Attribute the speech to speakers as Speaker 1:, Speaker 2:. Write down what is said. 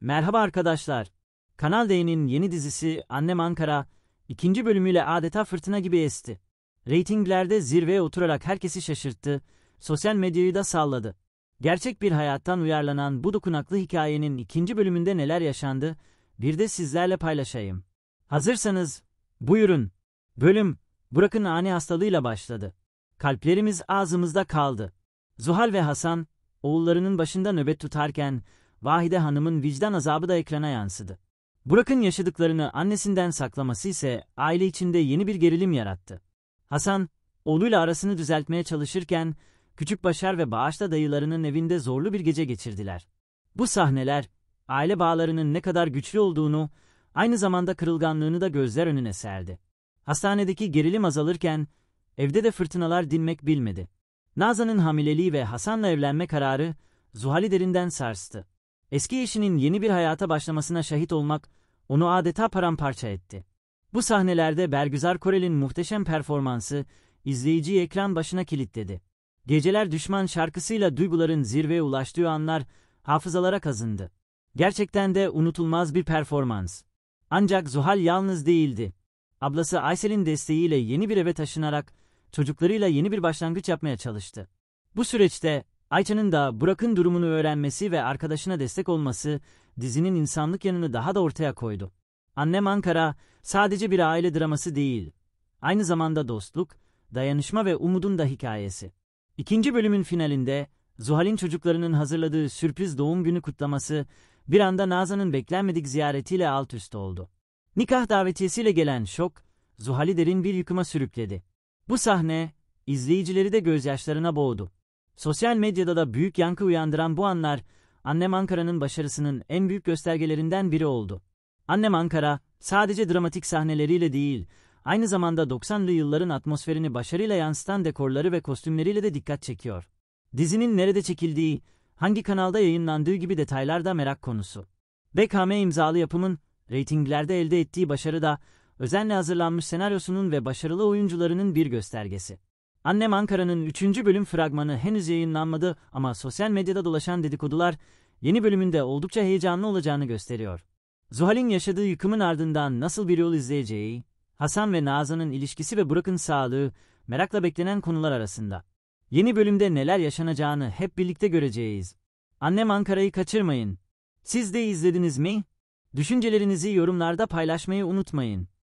Speaker 1: Merhaba arkadaşlar. Kanal D'nin yeni dizisi Annem Ankara ikinci bölümüyle adeta fırtına gibi esti. Ratinglerde zirveye oturarak herkesi şaşırttı, sosyal medyayı da salladı. Gerçek bir hayattan uyarlanan bu dokunaklı hikayenin ikinci bölümünde neler yaşandı bir de sizlerle paylaşayım. Hazırsanız buyurun. Bölüm Burak'ın ani hastalığıyla başladı. Kalplerimiz ağzımızda kaldı. Zuhal ve Hasan oğullarının başında nöbet tutarken Vahide Hanım'ın vicdan azabı da ekrana yansıdı. Burak'ın yaşadıklarını annesinden saklaması ise aile içinde yeni bir gerilim yarattı. Hasan, oğluyla arasını düzeltmeye çalışırken Küçük Başar ve Bağış'ta dayılarının evinde zorlu bir gece geçirdiler. Bu sahneler aile bağlarının ne kadar güçlü olduğunu, aynı zamanda kırılganlığını da gözler önüne serdi. Hastanedeki gerilim azalırken evde de fırtınalar dinmek bilmedi. Nazan'ın hamileliği ve Hasan'la evlenme kararı Zuhal'i derinden sarstı. Eski eşinin yeni bir hayata başlamasına şahit olmak onu adeta paramparça etti. Bu sahnelerde Bergüzar Korel'in muhteşem performansı izleyiciyi ekran başına kilitledi. Geceler Düşman şarkısıyla duyguların zirveye ulaştığı anlar hafızalara kazındı. Gerçekten de unutulmaz bir performans. Ancak Zuhal yalnız değildi. Ablası Aysel'in desteğiyle yeni bir eve taşınarak çocuklarıyla yeni bir başlangıç yapmaya çalıştı. Bu süreçte Ayça'nın da Burak'ın durumunu öğrenmesi ve arkadaşına destek olması dizinin insanlık yanını daha da ortaya koydu. Annem Ankara sadece bir aile draması değil, aynı zamanda dostluk, dayanışma ve umudun da hikayesi. İkinci bölümün finalinde Zuhal'in çocuklarının hazırladığı sürpriz doğum günü kutlaması bir anda Nazan'ın beklenmedik ziyaretiyle alt üst oldu. Nikah davetiyesiyle gelen şok, Zuhal'i derin bir yıkıma sürükledi. Bu sahne, izleyicileri de gözyaşlarına boğdu. Sosyal medyada da büyük yankı uyandıran bu anlar Annem Ankara'nın başarısının en büyük göstergelerinden biri oldu. Annem Ankara sadece dramatik sahneleriyle değil, aynı zamanda 90'lı yılların atmosferini başarıyla yansıtan dekorları ve kostümleriyle de dikkat çekiyor. Dizinin nerede çekildiği, hangi kanalda yayınlandığı gibi detaylar da merak konusu. BKM imzalı yapımın reytinglerde elde ettiği başarı da özenle hazırlanmış senaryosunun ve başarılı oyuncularının bir göstergesi. Annem Ankara'nın 3. bölüm fragmanı henüz yayınlanmadı ama sosyal medyada dolaşan dedikodular yeni bölümünde oldukça heyecanlı olacağını gösteriyor. Zuhal'in yaşadığı yıkımın ardından nasıl bir yol izleyeceği, Hasan ve Nazan'ın ilişkisi ve Burak'ın sağlığı merakla beklenen konular arasında. Yeni bölümde neler yaşanacağını hep birlikte göreceğiz. Annem Ankara'yı kaçırmayın. Siz de izlediniz mi? Düşüncelerinizi yorumlarda paylaşmayı unutmayın.